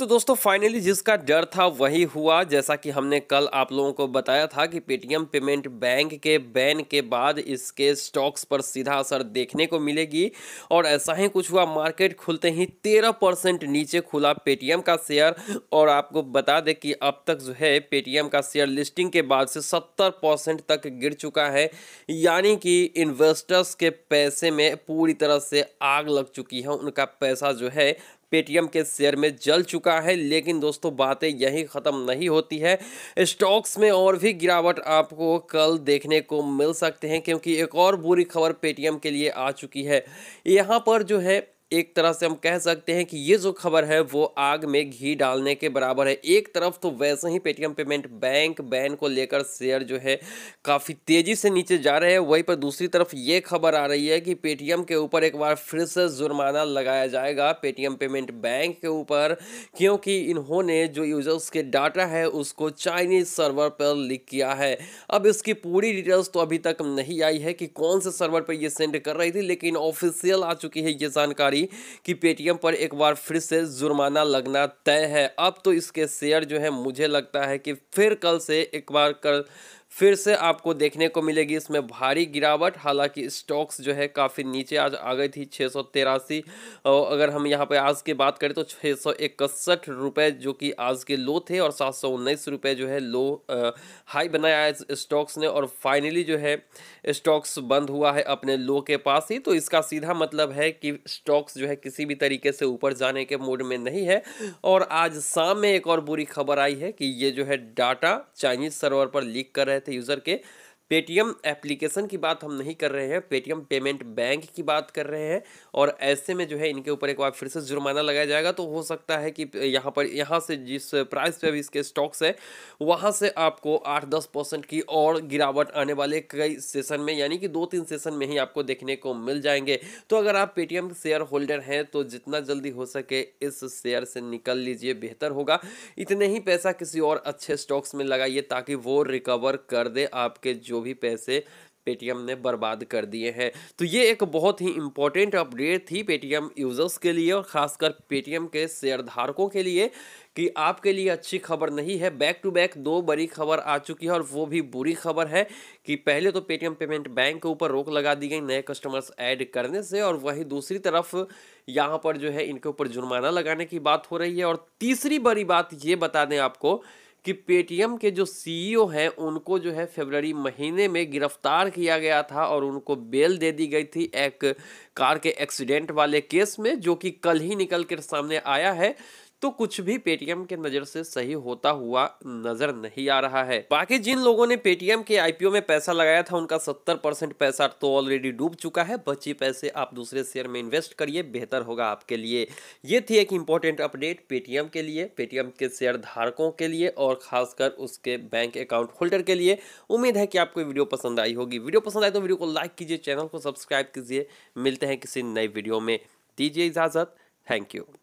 तो दोस्तों फाइनली जिसका डर था वही हुआ जैसा कि हमने कल आप लोगों को बताया था कि पेटीएम पेमेंट बैंक के बैन के बाद इसके स्टॉक्स पर सीधा असर देखने को मिलेगी और ऐसा ही कुछ हुआ मार्केट खुलते ही तेरह परसेंट नीचे खुला पेटीएम का शेयर और आपको बता दें कि अब तक जो है पेटीएम का शेयर लिस्टिंग के बाद से सत्तर परसेंट तक गिर चुका है यानी कि इन्वेस्टर्स के पैसे में पूरी तरह से आग लग चुकी है उनका पैसा जो है पेटीएम के शेयर में जल चुका है लेकिन दोस्तों बातें यहीं ख़त्म नहीं होती है स्टॉक्स में और भी गिरावट आपको कल देखने को मिल सकते हैं क्योंकि एक और बुरी खबर पेटीएम के लिए आ चुकी है यहाँ पर जो है एक तरह से हम कह सकते हैं कि ये जो खबर है वो आग में घी डालने के बराबर है एक तरफ तो वैसे ही पेटीएम पेमेंट बैंक बैन को लेकर शेयर जो है काफ़ी तेज़ी से नीचे जा रहे हैं वहीं पर दूसरी तरफ ये खबर आ रही है कि पेटीएम के ऊपर एक बार फिर से जुर्माना लगाया जाएगा पेटीएम पेमेंट बैंक के ऊपर क्योंकि इन्होंने जो यूजर्स के डाटा है उसको चाइनीज सर्वर पर लिक किया है अब इसकी पूरी डिटेल्स तो अभी तक नहीं आई है कि कौन से सर्वर पर यह सेंड कर रही थी लेकिन ऑफिशियल आ चुकी है ये जानकारी गई कि पेटीएम पर एक बार फिर से जुर्माना लगना तय है अब तो इसके शेयर जो है मुझे लगता है कि फिर कल से एक बार कर फिर से आपको देखने को मिलेगी इसमें भारी गिरावट हालांकि स्टॉक्स जो है काफ़ी नीचे आज आ गई थी छः सौ तिरासी और अगर हम यहाँ पर आज की बात करें तो छः सौ इकसठ रुपये जो कि आज के लो थे और सात सौ उन्नीस रुपये जो है लो आ, हाई बनाया है स्टॉक्स ने और फाइनली जो है स्टॉक्स बंद हुआ है अपने लो के पास ही तो इसका सीधा मतलब है कि स्टॉक्स जो है किसी भी तरीके से ऊपर जाने के मूड में नहीं है और आज शाम में एक और बुरी खबर आई है कि ये जो है डाटा चाइनीज सर्वर पर लीक कर रहे रहे थे यूज़र के पेटीएम एप्लीकेशन की बात हम नहीं कर रहे हैं पेटीएम पेमेंट बैंक की बात कर रहे हैं और ऐसे में जो है इनके ऊपर एक बार फिर से जुर्माना लगाया जाएगा तो हो सकता है कि यहाँ पर यहाँ से जिस प्राइस पे अभी इसके स्टॉक्स है वहाँ से आपको आठ दस परसेंट की और गिरावट आने वाले कई सेशन में यानी कि दो तीन सेशन में ही आपको देखने को मिल जाएंगे तो अगर आप पेटीएम शेयर होल्डर हैं तो जितना जल्दी हो सके इस शेयर से निकल लीजिए बेहतर होगा इतने ही पैसा किसी और अच्छे स्टॉक्स में लगाइए ताकि वो रिकवर कर दे आपके जो भी पैसे पेटीएम ने बर्बाद कर दिए हैं तो ये एक बहुत ही इम्पोर्टेंट अपडेट थी पेटीएम यूज़र्स के लिए और ख़ासकर पेटीएम के शेयर धारकों के लिए कि आपके लिए अच्छी खबर नहीं है बैक टू बैक दो बड़ी खबर आ चुकी है और वो भी बुरी खबर है कि पहले तो पेटीएम पेमेंट बैंक के ऊपर रोक लगा दी गई नए कस्टमर्स ऐड करने से और वहीं दूसरी तरफ यहाँ पर जो है इनके ऊपर जुर्माना लगाने की बात हो रही है और तीसरी बड़ी बात ये बता दें आपको कि पेटीएम के जो सीईओ e हैं उनको जो है फरवरी महीने में गिरफ्तार किया गया था और उनको बेल दे दी गई थी एक कार के एक्सीडेंट वाले केस में जो कि कल ही निकल कर सामने आया है तो कुछ भी पेटीएम के नजर से सही होता हुआ नजर नहीं आ रहा है बाकी जिन लोगों ने पेटीएम के आईपीओ में पैसा लगाया था उनका सत्तर परसेंट पैसा तो ऑलरेडी डूब चुका है बची पैसे आप दूसरे शेयर में इन्वेस्ट करिए बेहतर होगा आपके लिए ये थी एक इंपॉर्टेंट अपडेट पेटीएम के लिए पेटीएम के शेयर धारकों के लिए और खासकर उसके बैंक अकाउंट होल्डर के लिए उम्मीद है कि आपको वीडियो पसंद आई होगी वीडियो पसंद आए तो वीडियो को लाइक कीजिए चैनल को सब्सक्राइब कीजिए मिलते हैं किसी नए वीडियो में दीजिए इजाज़त थैंक यू